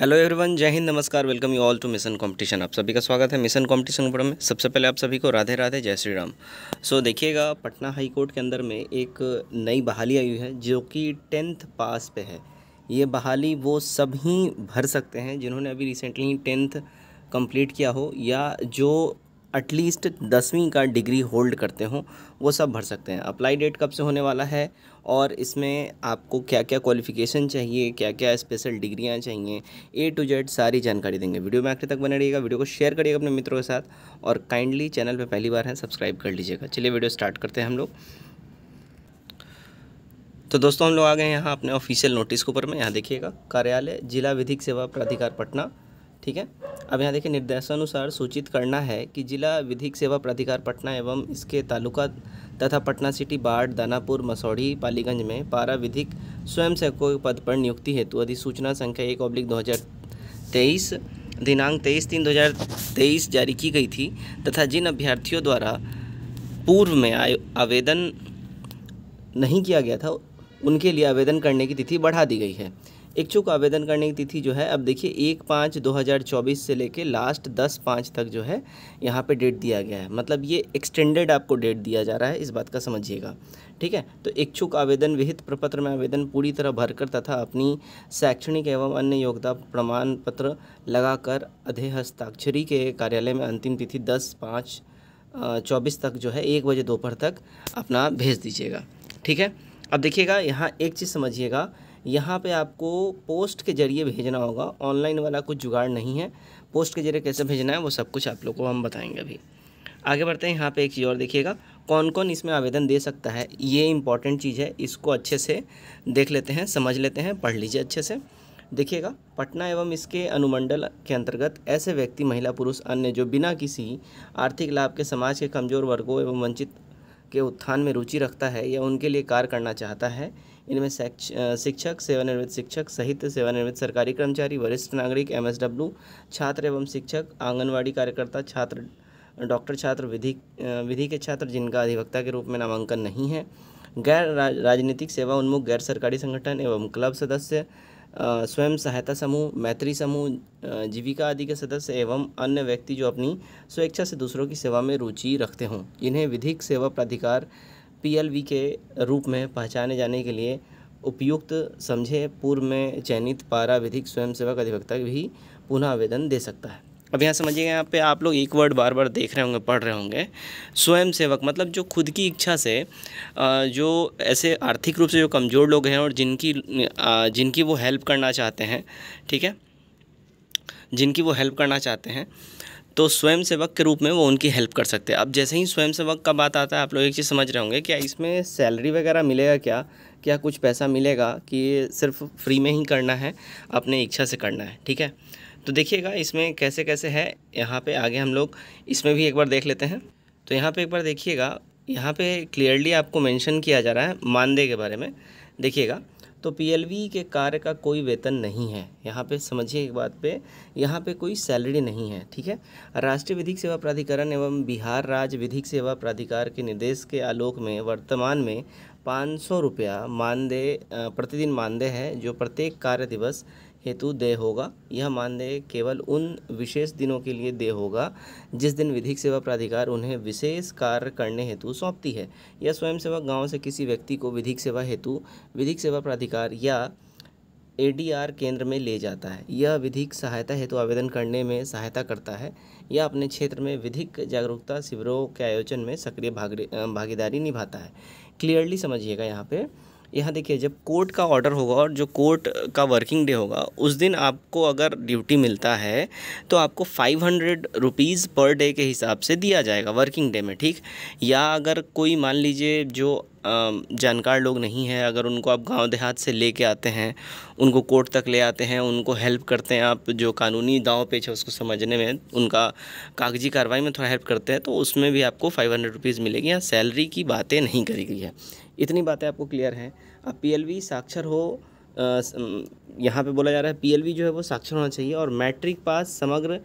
hello everyone जय हिंद नमस्कार welcome you all to mission competition आप सभी का स्वागत है मिशन कंपटीशन पर में सबसे पहले आप सभी को राधे राधे जय श्री राम सो so, देखिएगा पटना हाई कोर्ट के अंदर में एक नई बहाली आई हुई है जो कि टेंथ पास पे है ये बहाली वो सभी भर सकते हैं जिन्होंने अभी रिसेंटली टेंथ कंप्लीट किया हो या जो एटलीस्ट दसवीं का डिग्री होल्ड करते हो वो सब भर सकते हैं अप्लाई डेट कब से होने वाला है और इसमें आपको क्या क्या क्वालिफिकेशन चाहिए क्या क्या स्पेशल डिग्रियाँ चाहिए ए टू जेड सारी जानकारी देंगे वीडियो में आखिर तक बने रहिएगा वीडियो को शेयर करिएगा अपने मित्रों के साथ और काइंडली चैनल पर पहली बार है सब्सक्राइब कर लीजिएगा चलिए वीडियो स्टार्ट करते हैं हम लोग तो दोस्तों हम लोग आ गए हैं यहाँ अपने ऑफिशियल नोटिस के ऊपर में यहाँ देखिएगा कार्यालय जिला विधिक सेवा प्राधिकार पटना ठीक है अब यहाँ देखिए निर्देशानुसार सूचित करना है कि जिला विधिक सेवा प्राधिकार पटना एवं इसके तालुका तथा पटना सिटी बाढ़ दानापुर मसौढ़ी पालीगंज में पारा विधिक स्वयंसेवकों पद पर नियुक्ति हेतु अधिसूचना संख्या एक ऑब्लिक दो दिनांक तेईस तीन दो जारी की गई थी तथा जिन अभ्यर्थियों द्वारा पूर्व में आवेदन नहीं किया गया था उनके लिए आवेदन करने की तिथि बढ़ा दी गई है इच्छुक आवेदन करने की तिथि जो है अब देखिए एक पाँच दो हज़ार चौबीस से लेके लास्ट दस पाँच तक जो है यहाँ पे डेट दिया गया है मतलब ये एक्सटेंडेड आपको डेट दिया जा रहा है इस बात का समझिएगा ठीक है तो इच्छुक आवेदन विहित प्रपत्र में आवेदन पूरी तरह भरकर तथा अपनी शैक्षणिक एवं अन्य योगदान प्रमाण पत्र लगाकर अधे हस्ताक्षरी के कार्यालय में अंतिम तिथि दस पाँच चौबीस तक जो है एक बजे दोपहर तक अपना भेज दीजिएगा ठीक है अब देखिएगा यहाँ एक चीज़ समझिएगा यहाँ पे आपको पोस्ट के ज़रिए भेजना होगा ऑनलाइन वाला कुछ जुगाड़ नहीं है पोस्ट के ज़रिए कैसे भेजना है वो सब कुछ आप लोग को हम बताएंगे अभी आगे बढ़ते हैं यहाँ पे एक चीज़ और देखिएगा कौन कौन इसमें आवेदन दे सकता है ये इंपॉर्टेंट चीज़ है इसको अच्छे से देख लेते हैं समझ लेते हैं पढ़ लीजिए अच्छे से देखिएगा पटना एवं इसके अनुमंडल के अंतर्गत ऐसे व्यक्ति महिला पुरुष अन्य जो बिना किसी आर्थिक लाभ के समाज के कमजोर वर्गों एवं वंचित के उत्थान में रुचि रखता है या उनके लिए कार्य करना चाहता है इनमें शिक्षक सेवानिवृत्त शिक्षक सहित सेवानिवृत्त सरकारी कर्मचारी वरिष्ठ नागरिक एम छात्र एवं शिक्षक आंगनवाड़ी कार्यकर्ता छात्र डॉक्टर छात्र विधि विधि के छात्र जिनका अधिवक्ता के रूप में नामांकन नहीं है गैर राजनीतिक सेवा उन्मुख गैर सरकारी संगठन एवं क्लब सदस्य स्वयं सहायता समूह मैत्री समूह जीविका आदि के सदस्य एवं अन्य व्यक्ति जो अपनी स्वेच्छा से दूसरों की सेवा में रुचि रखते हों इन्हें विधिक सेवा प्राधिकार पीएलवी के रूप में पहचाने जाने के लिए उपयुक्त समझे पूर्व में चयनित पारा विधिक स्वयंसेवक अधिवक्ता भी पुनः आवेदन दे सकता है अब यहाँ समझिएगा यहाँ पे आप लोग एक वर्ड बार बार देख रहे होंगे पढ़ रहे होंगे स्वयं सेवक मतलब जो खुद की इच्छा से जो ऐसे आर्थिक रूप से जो कमज़ोर लोग हैं और जिनकी जिनकी वो हेल्प करना चाहते हैं ठीक है जिनकी वो हेल्प करना चाहते हैं तो स्वयं सेवक के रूप में वो उनकी हेल्प कर सकते हैं अब जैसे ही स्वयं सेवक का बात आता है आप लोग एक चीज़ समझ रहे होंगे क्या इसमें सैलरी वगैरह मिलेगा क्या क्या कुछ पैसा मिलेगा कि सिर्फ फ्री में ही करना है अपने इच्छा से करना है ठीक है तो देखिएगा इसमें कैसे कैसे है यहाँ पे आगे हम लोग इसमें भी एक बार देख लेते हैं तो यहाँ पे एक बार देखिएगा यहाँ पे क्लियरली आपको मेंशन किया जा रहा है मानदेय के बारे में देखिएगा तो पीएलवी के कार्य का कोई वेतन नहीं है यहाँ पे समझिए एक बात पे यहाँ पे कोई सैलरी नहीं है ठीक है राष्ट्रीय विधिक सेवा प्राधिकरण एवं बिहार राज्य विधिक सेवा प्राधिकार के निर्देश के आलोक में वर्तमान में पाँच सौ रुपया मानदेय प्रतिदिन मानदेय है जो प्रत्येक कार्य दिवस हेतु देय होगा यह मानदेय केवल उन विशेष दिनों के लिए देय होगा जिस दिन विधिक सेवा प्राधिकार उन्हें विशेष कार्य करने हेतु सौंपती है यह स्वयंसेवक गांव से किसी व्यक्ति को विधिक सेवा हेतु विधिक सेवा प्राधिकार या एडीआर केंद्र में ले जाता है यह विधिक सहायता हेतु तो आवेदन करने में सहायता करता है यह अपने क्षेत्र में विधिक जागरूकता शिविरों के आयोजन में सक्रिय भागीदारी निभाता है क्लियरली समझिएगा यहाँ पे यहाँ देखिए जब कोर्ट का ऑर्डर होगा और जो कोर्ट का वर्किंग डे होगा उस दिन आपको अगर ड्यूटी मिलता है तो आपको five hundred rupees per day के हिसाब से दिया जाएगा वर्किंग डे में ठीक या अगर कोई मान लीजिए जो जानकार लोग नहीं है अगर उनको आप गांव देहात से लेके आते हैं उनको कोर्ट तक ले आते हैं उनको हेल्प करते हैं आप जो कानूनी दाव पेच है उसको समझने में उनका कागजी कार्रवाई में थोड़ा हेल्प करते हैं तो उसमें भी आपको फाइव हंड्रेड रुपीज़ मिलेगी या सैलरी की बातें नहीं करी गई है इतनी बातें आपको क्लियर हैं अब पीएलवी साक्षर हो यहाँ पे बोला जा रहा है पीएलवी जो है वो साक्षर होना चाहिए और मैट्रिक पास समग्र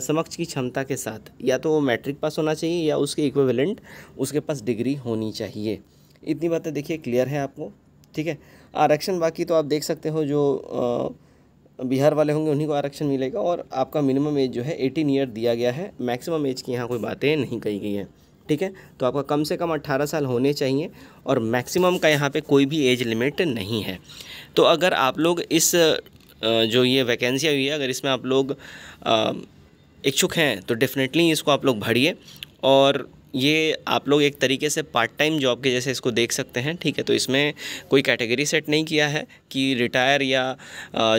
समक्ष की क्षमता के साथ या तो वो मैट्रिक पास होना चाहिए या उसके इक्विवेलेंट उसके पास डिग्री होनी चाहिए इतनी बातें देखिए क्लियर है आपको ठीक है आरक्षण बाकी तो आप देख सकते हो जो बिहार वाले होंगे उन्हीं को आरक्षण मिलेगा और आपका मिनिमम एज जो है एटीन ईयर दिया गया है मैक्सिमम एज की यहाँ कोई बातें नहीं कही गई हैं ठीक है तो आपका कम से कम 18 साल होने चाहिए और मैक्सिमम का यहाँ पे कोई भी एज लिमिट नहीं है तो अगर आप लोग इस जो ये वैकेंसी हुई है अगर इसमें आप लोग इच्छुक हैं तो डेफ़िनेटली इसको आप लोग भरिए और ये आप लोग एक तरीके से पार्ट टाइम जॉब के जैसे इसको देख सकते हैं ठीक है तो इसमें कोई कैटेगरी सेट नहीं किया है कि रिटायर या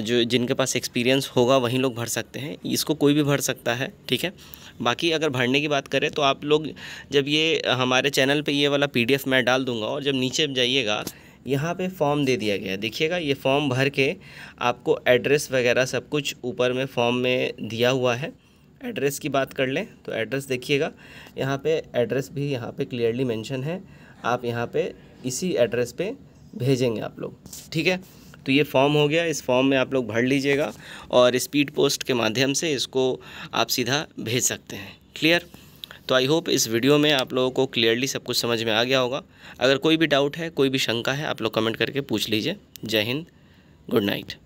जो जिनके पास एक्सपीरियंस होगा वहीं लोग भर सकते हैं इसको कोई भी भर सकता है ठीक है बाकी अगर भरने की बात करें तो आप लोग जब ये हमारे चैनल पे ये वाला पीडीएफ मैं डाल दूँगा और जब नीचे जाइएगा यहाँ पे फॉर्म दे दिया गया है देखिएगा ये फॉर्म भर के आपको एड्रेस वगैरह सब कुछ ऊपर में फॉर्म में दिया हुआ है एड्रेस की बात कर लें तो एड्रेस देखिएगा यहाँ पे एड्रेस भी यहाँ पे क्लियरली मेंशन है आप यहाँ पे इसी एड्रेस पे भेजेंगे आप लोग ठीक है तो ये फॉर्म हो गया इस फॉर्म में आप लोग भर लीजिएगा और स्पीड पोस्ट के माध्यम से इसको आप सीधा भेज सकते हैं क्लियर तो आई होप इस वीडियो में आप लोगों को क्लियरली सब कुछ समझ में आ गया होगा अगर कोई भी डाउट है कोई भी शंका है आप लोग कमेंट करके पूछ लीजिए जय हिंद गुड नाइट